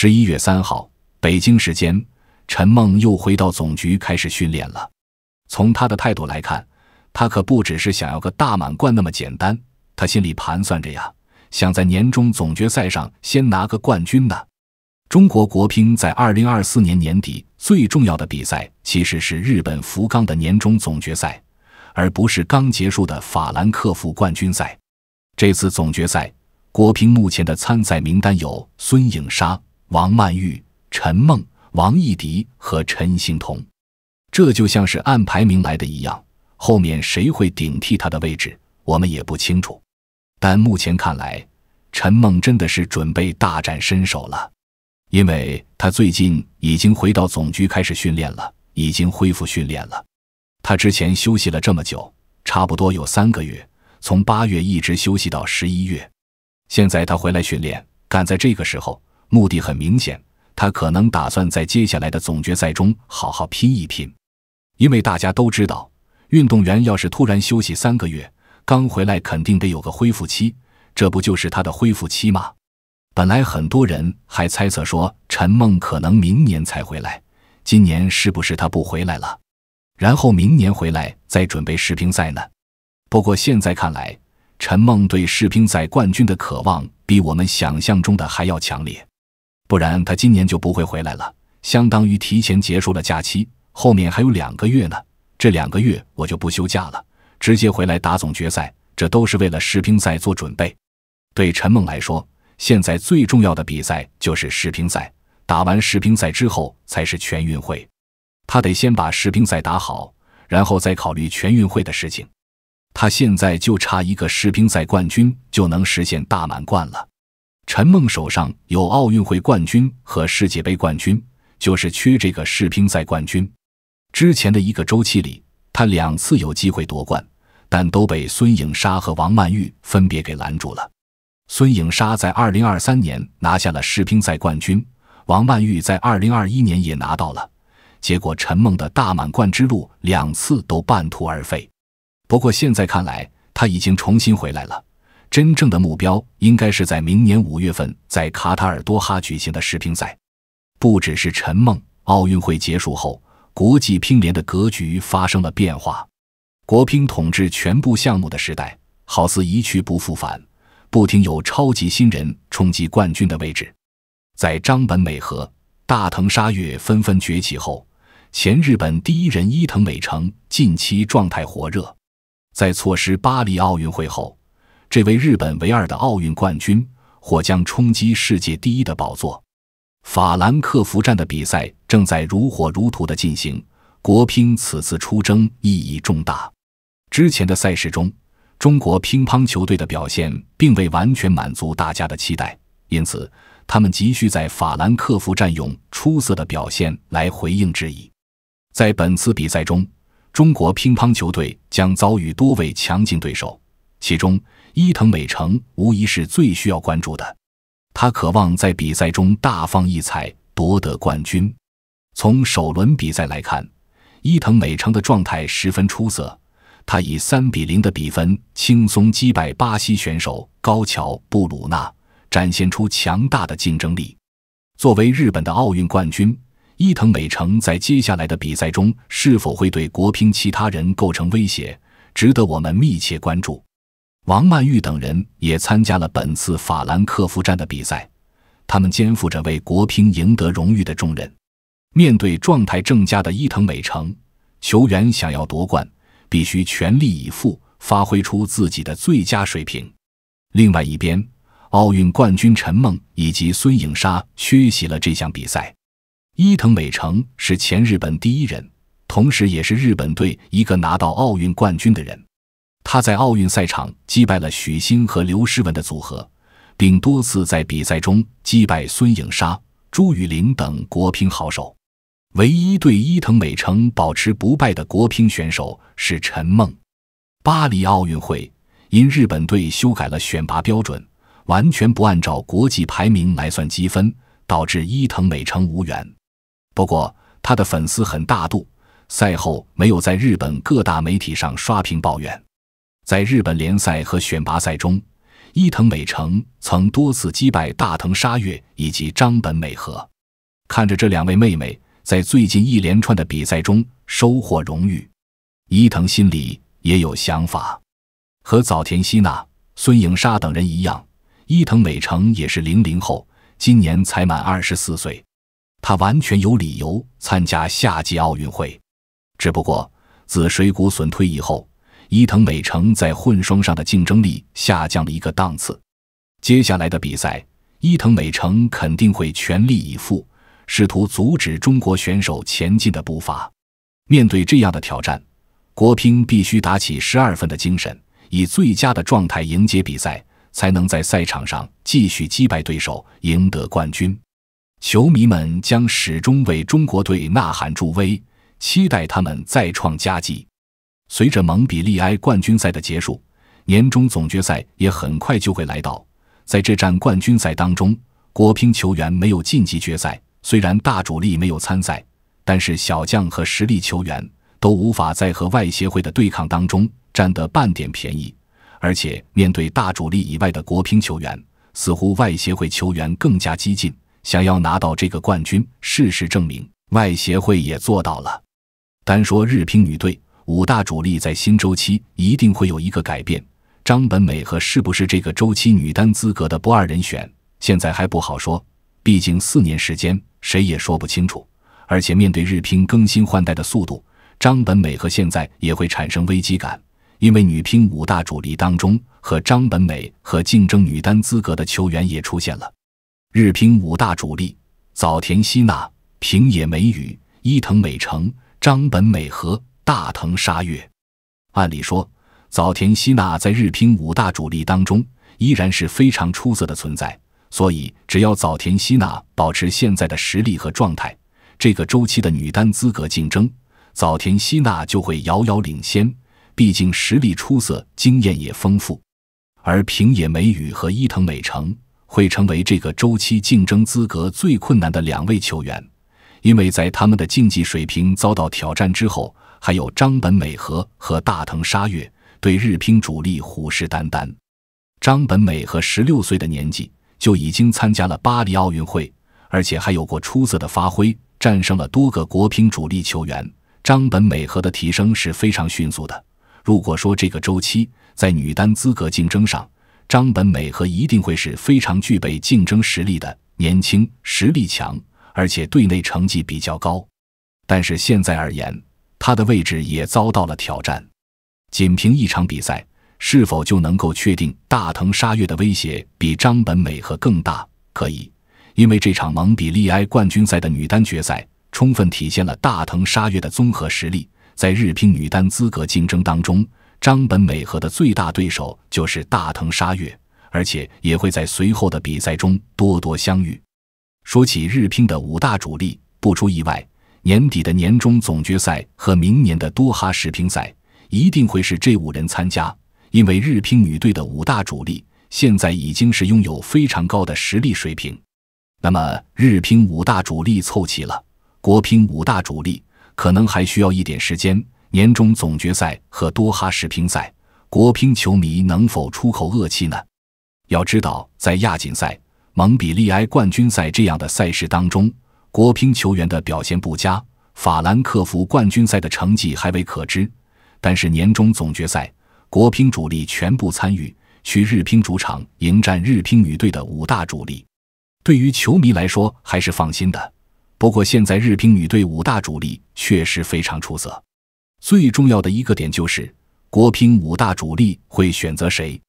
十一月三号，北京时间，陈梦又回到总局开始训练了。从她的态度来看，她可不只是想要个大满贯那么简单。她心里盘算着呀，想在年终总决赛上先拿个冠军呢。中国国乒在二零二四年年底最重要的比赛其实是日本福冈的年终总决赛，而不是刚结束的法兰克福冠军赛。这次总决赛，国乒目前的参赛名单有孙颖莎。王曼玉、陈梦、王艺迪和陈幸同，这就像是按排名来的一样。后面谁会顶替他的位置，我们也不清楚。但目前看来，陈梦真的是准备大展身手了，因为她最近已经回到总局开始训练了，已经恢复训练了。她之前休息了这么久，差不多有三个月，从八月一直休息到十一月。现在她回来训练，赶在这个时候。目的很明显，他可能打算在接下来的总决赛中好好拼一拼，因为大家都知道，运动员要是突然休息三个月，刚回来肯定得有个恢复期，这不就是他的恢复期吗？本来很多人还猜测说陈梦可能明年才回来，今年是不是他不回来了？然后明年回来再准备世乒赛呢？不过现在看来，陈梦对世乒赛冠军的渴望比我们想象中的还要强烈。不然他今年就不会回来了，相当于提前结束了假期。后面还有两个月呢，这两个月我就不休假了，直接回来打总决赛。这都是为了世乒赛做准备。对陈梦来说，现在最重要的比赛就是世乒赛，打完世乒赛之后才是全运会。他得先把世乒赛打好，然后再考虑全运会的事情。他现在就差一个世乒赛冠军，就能实现大满贯了。陈梦手上有奥运会冠军和世界杯冠军，就是缺这个世乒赛冠军。之前的一个周期里，他两次有机会夺冠，但都被孙颖莎和王曼玉分别给拦住了。孙颖莎在二零二三年拿下了世乒赛冠军，王曼玉在二零二一年也拿到了。结果，陈梦的大满贯之路两次都半途而废。不过，现在看来，他已经重新回来了。真正的目标应该是在明年五月份在卡塔尔多哈举行的世乒赛。不只是陈梦，奥运会结束后，国际乒联的格局发生了变化，国乒统治全部项目的时代好似一去不复返。不停有超级新人冲击冠军的位置，在张本美和、大藤沙月纷纷崛起后，前日本第一人伊藤美诚近期状态火热，在错失巴黎奥运会后。这位日本唯二的奥运冠军或将冲击世界第一的宝座。法兰克福站的比赛正在如火如荼的进行，国乒此次出征意义重大。之前的赛事中，中国乒乓球队的表现并未完全满足大家的期待，因此他们急需在法兰克福站用出色的表现来回应质疑。在本次比赛中，中国乒乓球队将遭遇多位强劲对手。其中，伊藤美诚无疑是最需要关注的。他渴望在比赛中大放异彩，夺得冠军。从首轮比赛来看，伊藤美诚的状态十分出色，他以三比零的比分轻松击败巴西选手高桥布鲁纳，展现出强大的竞争力。作为日本的奥运冠军，伊藤美诚在接下来的比赛中是否会对国乒其他人构成威胁，值得我们密切关注。王曼玉等人也参加了本次法兰克福站的比赛，他们肩负着为国乒赢得荣誉的重任。面对状态正佳的伊藤美诚，球员想要夺冠，必须全力以赴，发挥出自己的最佳水平。另外一边，奥运冠军陈梦以及孙颖莎缺席了这项比赛。伊藤美诚是前日本第一人，同时也是日本队一个拿到奥运冠军的人。他在奥运赛场击败了许昕和刘诗雯的组合，并多次在比赛中击败孙颖莎、朱雨玲等国乒好手。唯一对伊藤美诚保持不败的国乒选手是陈梦。巴黎奥运会因日本队修改了选拔标准，完全不按照国际排名来算积分，导致伊藤美诚无缘。不过，他的粉丝很大度，赛后没有在日本各大媒体上刷屏抱怨。在日本联赛和选拔赛中，伊藤美诚曾多次击败大藤沙月以及张本美和。看着这两位妹妹在最近一连串的比赛中收获荣誉，伊藤心里也有想法。和早田希娜、孙颖莎等人一样，伊藤美诚也是00后，今年才满二十四岁，他完全有理由参加夏季奥运会。只不过，自水谷隼退役后，伊藤美诚在混双上的竞争力下降了一个档次，接下来的比赛，伊藤美诚肯定会全力以赴，试图阻止中国选手前进的步伐。面对这样的挑战，国乒必须打起十二分的精神，以最佳的状态迎接比赛，才能在赛场上继续击败对手，赢得冠军。球迷们将始终为中国队呐喊助威，期待他们再创佳绩。随着蒙比利埃冠军赛的结束，年终总决赛也很快就会来到。在这站冠军赛当中，国乒球员没有晋级决赛。虽然大主力没有参赛，但是小将和实力球员都无法在和外协会的对抗当中占得半点便宜。而且面对大主力以外的国乒球员，似乎外协会球员更加激进，想要拿到这个冠军。事实证明，外协会也做到了。单说日乒女队。五大主力在新周期一定会有一个改变。张本美和是不是这个周期女单资格的不二人选，现在还不好说。毕竟四年时间，谁也说不清楚。而且面对日乒更新换代的速度，张本美和现在也会产生危机感，因为女乒五大主力当中和张本美和竞争女单资格的球员也出现了。日乒五大主力：早田希娜、平野美宇、伊藤美诚、张本美和。大藤沙月，按理说，早田希娜在日乒五大主力当中依然是非常出色的存在，所以只要早田希娜保持现在的实力和状态，这个周期的女单资格竞争，早田希娜就会遥遥领先。毕竟实力出色，经验也丰富。而平野美宇和伊藤美诚会成为这个周期竞争资格最困难的两位球员，因为在他们的竞技水平遭到挑战之后。还有张本美和和大藤沙月对日乒主力虎视眈眈。张本美和十六岁的年纪就已经参加了巴黎奥运会，而且还有过出色的发挥，战胜了多个国乒主力球员。张本美和的提升是非常迅速的。如果说这个周期在女单资格竞争上，张本美和一定会是非常具备竞争实力的。年轻、实力强，而且队内成绩比较高。但是现在而言，他的位置也遭到了挑战。仅凭一场比赛，是否就能够确定大藤沙月的威胁比张本美和更大？可以，因为这场蒙比利埃冠军赛的女单决赛，充分体现了大藤沙月的综合实力。在日乒女单资格竞争当中，张本美和的最大对手就是大藤沙月，而且也会在随后的比赛中多多相遇。说起日乒的五大主力，不出意外。年底的年终总决赛和明年的多哈世乒赛一定会是这五人参加，因为日乒女队的五大主力现在已经是拥有非常高的实力水平。那么，日乒五大主力凑齐了，国乒五大主力可能还需要一点时间。年终总决赛和多哈世乒赛，国乒球迷能否出口恶气呢？要知道，在亚锦赛、蒙彼利埃冠军赛这样的赛事当中。国乒球员的表现不佳，法兰克福冠军赛的成绩还未可知。但是年终总决赛，国乒主力全部参与，去日乒主场迎战日乒女队的五大主力，对于球迷来说还是放心的。不过现在日乒女队五大主力确实非常出色。最重要的一个点就是，国乒五大主力会选择谁？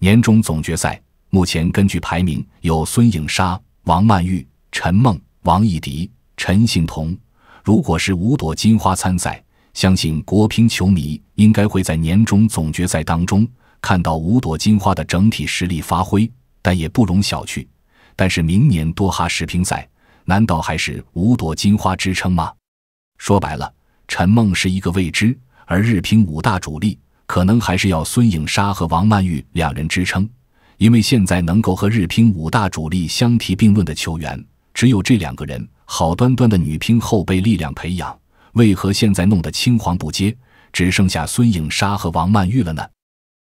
年终总决赛目前根据排名有孙颖莎、王曼玉、陈梦。王艺迪、陈幸同，如果是五朵金花参赛，相信国乒球迷应该会在年终总决赛当中看到五朵金花的整体实力发挥，但也不容小觑。但是明年多哈世乒赛，难道还是五朵金花支撑吗？说白了，陈梦是一个未知，而日乒五大主力可能还是要孙颖莎和王曼玉两人支撑，因为现在能够和日乒五大主力相提并论的球员。只有这两个人，好端端的女乒后备力量培养，为何现在弄得青黄不接，只剩下孙颖莎和王曼玉了呢？